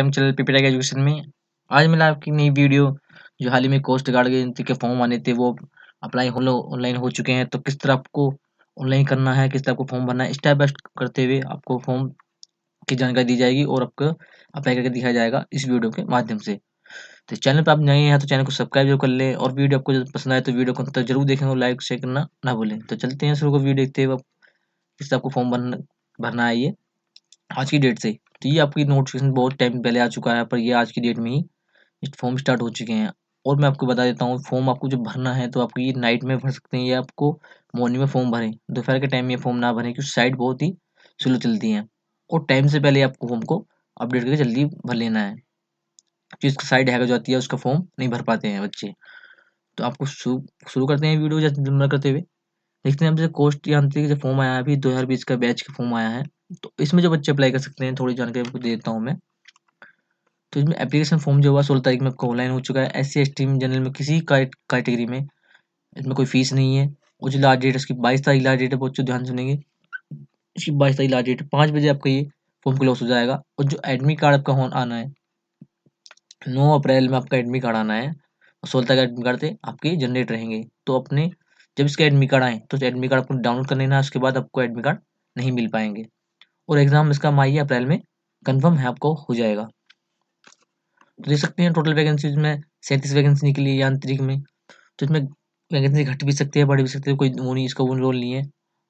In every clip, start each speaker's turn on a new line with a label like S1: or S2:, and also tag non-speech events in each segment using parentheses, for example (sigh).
S1: हम channel PP take education में आज मिला आपकी नई वीडियो जो हाल ही में कोस्ट गार्ड एजेंसी के फॉर्म आने थे वो अप्लाई हो ऑनलाइन हो चुके हैं तो किस तरह आपको ऑनलाइन करना है किस तरह आपको फॉर्म भरना है स्टेप बाय स्टेप करते हुए आपको फॉर्म की जानकारी दी जाएगी और आपको अप्लाई करके दिखाया जाएगा इस वीडियो के माध्यम से तो चैनल पर आप नए हैं तो चैनल को सब्सक्राइब जरूर कर लें और वीडियो आपको पसंद आए तो वीडियो को जरूर देखें और लाइक शेयर करना ना भूलें तो चलते हैं शुरू को वीडियो देखते हुए किस तरह आपको फॉर्म भरना भरना है ये आज की डेट से तो ये आपकी नोटिफिकेशन बहुत टाइम पहले आ चुका है पर ये आज की डेट में ही फॉर्म स्टार्ट हो चुके हैं और मैं आपको बता देता हूँ फॉर्म आपको जब भरना है तो आपको ये नाइट में भर सकते हैं या आपको मॉर्निंग में फॉर्म भरें दोपहर के टाइम ये फॉर्म ना भरें क्योंकि साइट बहुत ही स्लो चलती है और टाइम से पहले आपको फॉर्म को अपडेट करके जल्दी भर लेना है जिसका साइट हैक हो जाती है उसका फॉर्म नहीं भर पाते हैं बच्चे तो आपको शुरू करते हैं वीडियो जल्दी करते हुए देखते हैं जैसे कोस्ट यांत्रिक जो फॉर्म आया है अभी दो हज़ार बीस का बैच का फॉर्म आया है तो इसमें जो बच्चे अप्लाई कर सकते हैं थोड़ी जानकारी आपको देता हूँ मैं तो इसमें एप्लीकेशन फॉर्म जो हुआ सोलह तारीख में आपका ऑनलाइन हो चुका है एस सी एस जनरल में किसी कैटेगरी में इसमें कोई फीस नहीं है और जो लास्ट डेट उसकी बाईस तारीख लास्ट डेट है बहुत ध्यान सुनेंगे इसकी बाईस तारीख लास्ट डेट पाँच बजे आपका ये फॉर्म क्लोज हो जाएगा और जो एडमिट कार्ड आपका होना आना है नौ अप्रैल में आपका एडमिट कार्ड आना है सोलह तक एडमिट कार्ड थे आपके जनरेट रहेंगे तो अपने जब इसका एडमिट कार्ड आए तो एडमिट कार्ड आपको डाउनलोड कर लेना उसके बाद आपको एडमिट कार्ड नहीं मिल पाएंगे और एग्ज़ाम इसका मई अप्रैल में कन्फर्म है आपको हो जाएगा तो देख सकते हैं टोटल वैकेंसीज में सैंतीस वैकेंसी निकली है यांत्रिक में तो इसमें वैकेंसी घट भी सकती है बढ़ भी सकती है कोई वो नहीं इसका वो रोल नहीं है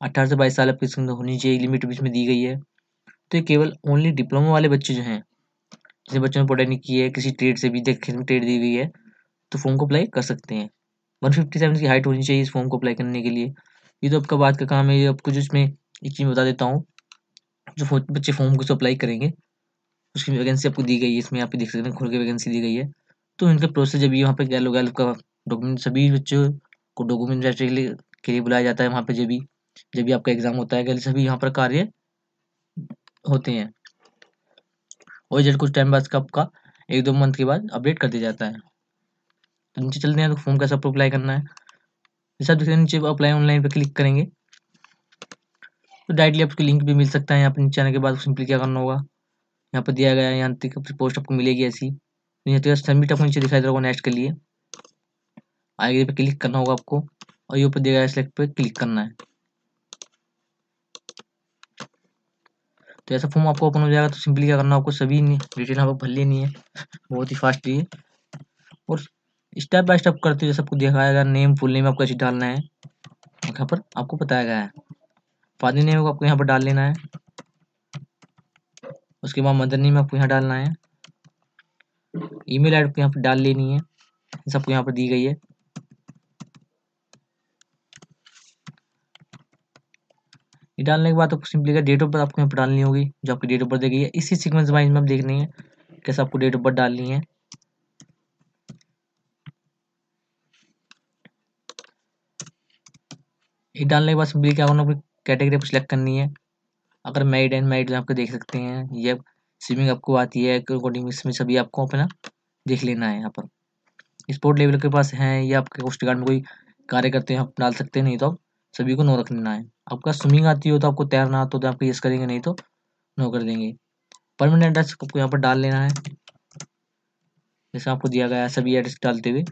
S1: अट्ठारह से बाईस साल आपके अंदर होनी चाहिए लिमिट भी इसमें दी गई है तो ये केवल ओनली डिप्लोमा वाले बच्चे जो हैं जिसने बच्चों ने पढ़ाई नहीं की है किसी ट्रेड से भी देख ट्रेड दी गई है तो फॉर्म को अप्लाई कर सकते हैं वन फिफ्टी सेवन की हाइट होनी चाहिए इस फॉर्म को अप्लाई करने के लिए ये तो आपका बात का काम है ये आपको जो इसमें एक चीज़ बता देता हूँ जो बच्चे फॉर्म को अप्लाई करेंगे उसकी वैकेंसी आपको दी गई है इसमें आप देख सकते हैं खुल के वैकेंसी दी गई है तो इनका प्रोसेस जब यहाँ वहाँ पे गैलो गैलो का डॉक्यूमेंट सभी बच्चों को डॉक्यूमेंट के लिए के लिए बुलाया जाता है वहाँ पर जब भी जब भी आपका एग्जाम होता है गैल सभी यहाँ पर कार्य होते हैं और जब कुछ टाइम बाद आपका एक दो मंथ के बाद अपडेट कर दिया जाता है तो नीचे चलते हैं तो फॉर्म कैसे आपको अप्लाई करना है जैसे आप नीचे अप्लाई ऑनलाइन पर क्लिक करेंगे तो डायरेक्टली आपको लिंक भी मिल सकता है यहाँ पर नीचे आने के बाद सिंपली क्या करना होगा यहाँ पर दिया गया यहाँ तक पोस्ट आपको मिलेगी ऐसी सबमिट तो तो आपको नीचे दिखाई दे रहा नेक्स्ट के लिए आगे पे क्लिक करना होगा आपको और ये ऊपर दिया गया सेलेक्ट पे क्लिक करना है तो ऐसा फॉर्म आपको ओपन हो जाएगा तो सिंपली क्या करना आपको सभी डिटेल यहाँ पर भर लेनी है (laughs) बहुत ही फास्ट है और स्टेप बाय स्टेप करते हुए सबको दिखाया गया नेम फुल नेम आपको ऐसे डालना है यहाँ पर आपको बताया गया है फादर नेम को आपको यहाँ पर डाल लेना है उसके बाद मदर नेम आपको यहाँ डालना है ईमेल मेल को यहाँ पर डाल लेनी है सबको यहाँ पर दी गई है ये डालने के बाद आपको सिंपली डेट ऑफ बर्थ आपको यहाँ पर डालनी होगी जो आपकी डेट ऑफ बर्थ दी गई है इसी सीक्वेंस वाइज में आप देखनी है कैसे आपको डेट ऑफ बर्थ डालनी है एक डालने के बाद बिल क्या करना कैटेगरी आपको सिलेक्ट करनी है अगर मैरिड एंड मैरिड आपको देख सकते हैं ये स्विमिंग आपको आती है अकॉर्डिंग इसमें सभी आपको अपना देख लेना है यहाँ पर स्पोर्ट लेवल के पास हैं या आपके कोस्ट गार्ड में कोई कार्य करते हैं आप डाल सकते हैं नहीं तो आप सभी को नो रख लेना है आपका स्विमिंग आती हो तो आपको तैरना तो, तो आपको यस करेंगे नहीं तो नो कर देंगे परमानेंट एड्रेस आपको यहाँ पर डाल लेना है जैसे आपको दिया गया है सभी एड्रेस डालते हुए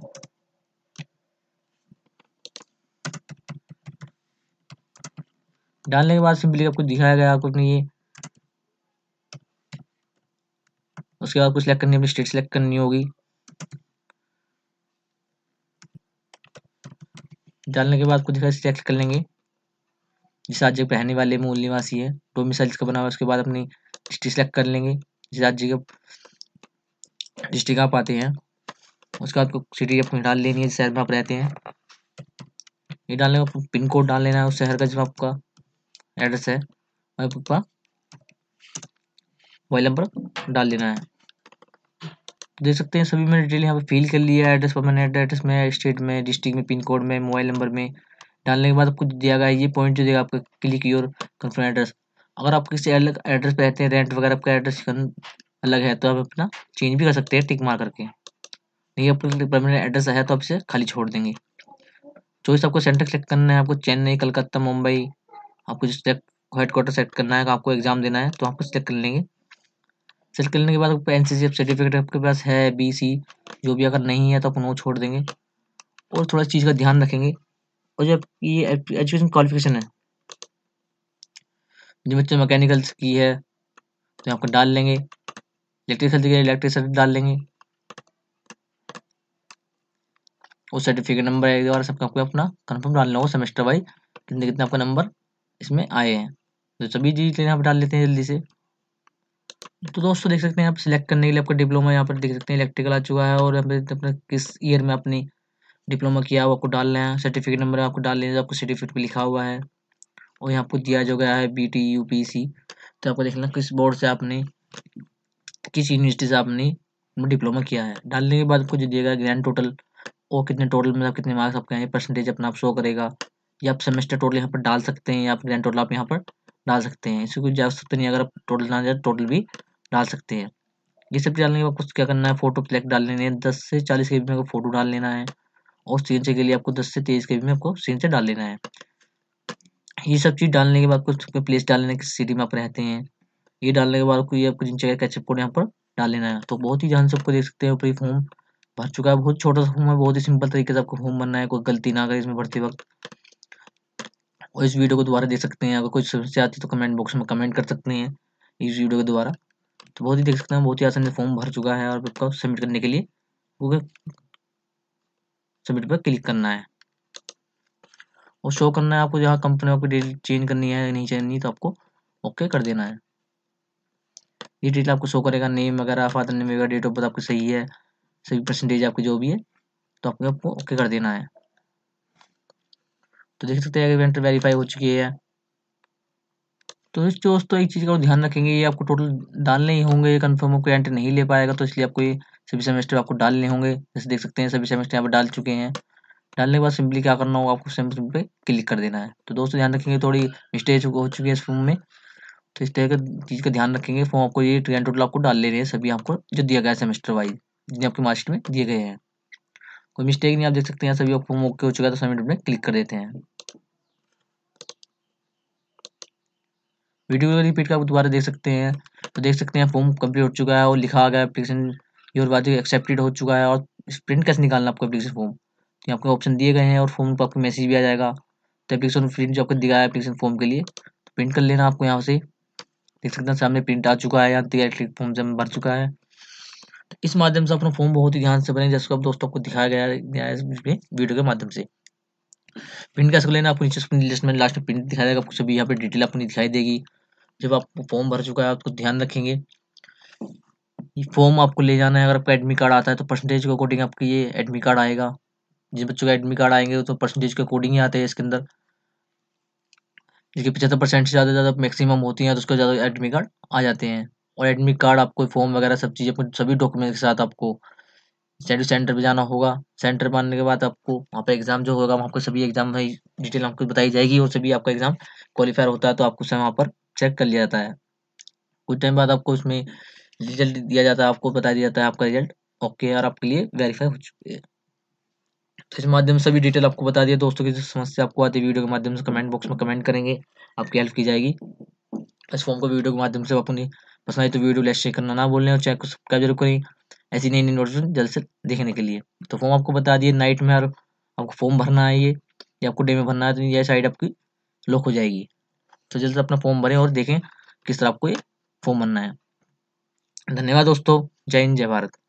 S1: डालने के बाद सिंपली आपको दिखाया गया आपको अपनी ये उसके बाद कुछ सिलेक्ट करनी अपनी स्टेट सिलेक्ट करनी होगी डालने के बाद कुछ सिलेक्ट कर लेंगे जिस राज्य के रहने वाले मूल निवासी है मिसाइल का बना हुआ उसके बाद अपनी डिस्ट्रिक्ट सिलेक्ट कर लेंगे जिस राज्य के डिस्ट्रिक्ट आप आते हैं उसके बाद सिटी आपको डाल लेनी है जिस शहर में आप रहते हैं ये डालने का पिन कोड डाल लेना है उस शहर का जब आपका एड्रेस है वाई अपना मोबाइल नंबर डाल देना है देख सकते हैं सभी मैंने डिटेल यहाँ पे फिल कर लिया है एड्रेस परमानेंट एड्रेस में स्टेट में डिस्ट्रिक्ट में पिन कोड में मोबाइल नंबर में डालने के बाद आपको दिया गया ये पॉइंट जो देगा आपका क्लिक योर कन्फर्म एड्रेस अगर आप किसी अलग एड्रेस पर रहते हैं रेंट वगैरह आपका एड्रेस अलग है तो आप अपना चेंज भी कर सकते हैं टिक मार करके नहीं आपको परमानेंट एड्रेस है तो आप इसे खाली छोड़ देंगे चॉइस आपको सेंटर सेलेक्ट करना है आपको चेन्नई कलकत्ता मुंबई आपको सिलेक्ट हेड क्वार्टर सेलेक्ट करना है आपको एग्जाम देना है तो आपको सिलेक्ट कर लेंगे सेलेक्ट करने के बाद आपको एन सर्टिफिकेट आपके पास है बी सी जो भी अगर नहीं है तो आप उनको छोड़ देंगे और थोड़ा चीज़ का ध्यान रखेंगे और जो आपकी ये एजुकेशन क्वालिफिकेशन है जो बच्चे मैकेनिकल्स की है तो आपको डाल लेंगे इलेक्ट्रिकल की इलेक्ट्रिकल डाल लेंगे और सर्टिफिकेट नंबर एक बार सबका आपको अपना कंफर्म डालना होगा सेमेस्टर वाइज कितने कितने आपका नंबर इसमें आए हैं तो सभी चीज यहाँ पर डाल लेते हैं जल्दी से तो दोस्तों देख सकते हैं आप सिलेक्ट करने के लिए आपका डिप्लोमा यहाँ पर देख सकते हैं इलेक्ट्रिकल आ चुका है और यहाँ अपने किस ईयर में अपनी डिप्लोमा किया हुआ आपको डालना है सर्टिफिकेट नंबर आपको डाल लेना आपको सर्टिफिकेट पर लिखा हुआ है और यहाँ आपको दिया जो गया है B T U P C तो आपको देखना किस बोर्ड से आपने किस यूनिवर्सिटी से आपने डिप्लोमा किया है डालने के बाद आपको जो दिएगा ग्रैंड टोटल और कितने टोटल मतलब कितने मार्क्स आपके हैं परसेंटेज अपना आप शो करेगा या आप सेमेस्टर टोटल यहाँ पर डाल सकते हैं या आप ग्रैंड टोटल आप यहाँ पर डाल सकते हैं इसकी जा सकते नहीं अगर आप टोटल डाल जाए टोटल तो भी डाल सकते हैं ये सब डालने के बाद कुछ क्या करना है फोटो प्लेक डाल लेने हैं दस से चालीस के बीच में आपको फोटो डाल लेना है और सीनचे के लिए आपको दस से तेईस के बीच में आपको से डाल लेना है ये सब चीज़ डालने के बाद कुछ प्लेस डाल लेना किस सिटी में आप रहते हैं ये डालने के बाद कोई आपको जिन जगह कैचअप कोड यहाँ पर डाल लेना है तो बहुत ही ध्यान से आपको देख सकते हैं ऊपरी फॉर्म भर चुका है बहुत छोटा सा फॉर्म है बहुत ही सिंपल तरीके से आपको फॉर्म बनना है कोई गलती ना करे इसमें भरते वक्त और इस वीडियो को दोबारा देख सकते हैं अगर कोई समस्या आती है तो कमेंट बॉक्स में कमेंट कर सकते हैं इस वीडियो के द्वारा तो बहुत ही देख सकते हैं बहुत ही आसानी से फॉर्म भर चुका है और आपको सबमिट करने के लिए गूगल सबमिट पर क्लिक करना है और शो करना है आपको जहाँ कंपनी आपको डिटेल चेंज करनी है नहीं चेंज तो आपको ओके कर देना है ये डिटेल आपको शो करेगा नेम वगैरह फादर नेम वगैरह डेट ऑफ बर्थ आपकी सही है सभी परसेंटेज आपकी जो भी है तो आपको आपको ओके कर देना है तो देख सकते हैं इवेंट वेरीफाई हो चुकी है तो इस दोस्तों एक चीज़ का ध्यान रखेंगे ये आपको टोटल डालने ही होंगे कन्फर्म होकर एंट्री नहीं ले पाएगा तो इसलिए आपको ये सभी सेमेस्टर आपको डालने होंगे जैसे देख सकते हैं सभी सेमेस्टर यहाँ पर डाल चुके हैं डालने के बाद सिंपली क्या करना होगा आपको सिंपल पे क्लिक कर देना है तो दोस्तों ध्यान रखेंगे थोड़ी मिस्टेज हो चुकी है इस फॉर्म में तो इस तरह का चीज़ का ध्यान रखेंगे फॉर्म आपको ये ट्रेन टोटल आपको डाल ले रहे हैं सभी आपको जो दिया गया है सेमेस्टर वाइज जिन्हें आपके मार्कशीट में दिए गए हैं कोई मिस्टेक नहीं आप देख सकते हैं सभी फॉर्म ओके हो चुका है तो सबमिट में क्लिक कर देते हैं वीडियो रिपीट का आप दोबारा देख सकते हैं तो देख सकते हैं फॉर्म कंप्लीट हो चुका है और लिखा गया एप्लीकेशन योर वादी एक्सेप्टेड हो चुका है और प्रिंट कैसे निकालना आपको एप्लीकेशन फॉर्म तो आपको ऑप्शन दिए गए हैं और फॉर्म पर आपको मैसेज भी आ जाएगा तो एप्लीकेशन प्रिंट जो आपको दिया है एप्लीकेशन फॉर्म के लिए तो प्रिंट कर लेना आपको यहाँ से देख सकते हैं सामने प्रिंट आ चुका है यहाँ फॉर्म जब भर चुका है इस माध्यम से अपना फॉर्म बहुत ही ध्यान से भरें जैसे दोस्तों को दिखाया गया है वीडियो के माध्यम से प्रिंट कैसे लेना आपको नीचे लिस्ट में लास्ट में प्रिंट दिखाई देगा आपको सभी यहाँ पे डिटेल अपनी दिखाई देगी जब आपको फॉर्म भर चुका है आपको ध्यान रखेंगे फॉर्म आपको ले जाना है अगर आपका एडमिट कार्ड आता है तो परसेंटेज के अकॉर्डिंग आपके ये एडमिट कार्ड आएगा जिन बच्चों का एडमिट कार्ड आएंगे तो परसेंटेज के अकॉर्डिंग ही आते हैं इसके अंदर जिसके पचहत्तर परसेंट से ज़्यादा ज़्यादा मैक्सिमम होती है तो उसके ज़्यादा एडमिट कार्ड आ जाते हैं और एडमिट कार्ड आपको फॉर्म वगैरह सब चीज़ें सभी डॉक्यूमेंट के साथ आपको स्टडी सेंटर पर जाना होगा सेंटर पर आने के बाद आपको वहाँ पर एग्जाम जो होगा वहाँ पर सभी एग्जाम भाई डिटेल आपको बताई जाएगी और सभी आपका एग्जाम क्वालिफायर होता है तो आपको वहाँ पर चेक कर लिया जाता है कुछ टाइम बाद आपको उसमें रिजल्ट दिया जाता है आपको बता दिया जाता है आपका रिजल्ट ओके और आपके लिए वेरीफाई हो चुकी है तो इस माध्यम से भी डिटेल आपको बता दिया दोस्तों की जो समस्या आपको आती है वीडियो के माध्यम से कमेंट बॉक्स में कमेंट करेंगे आपकी हेल्प की जाएगी इस फॉर्म को वीडियो के माध्यम से अपनी पसंद आई तो वीडियो लाइक शेयर करना ना बोलें और चैनल को सब्सक्राइब जरूर करें ऐसी नई नई नोटिफिकेशन जल्द से देखने के लिए तो फॉर्म आपको बता दिए नाइट में और आपको फॉर्म भरना है ये या आपको डे में भरना है तो यह साइड आपकी लॉक हो जाएगी तो जल्द से अपना फॉर्म भरें और देखें किस तरह आपको ये फॉर्म भरना है धन्यवाद दोस्तों जय हिंद जय भारत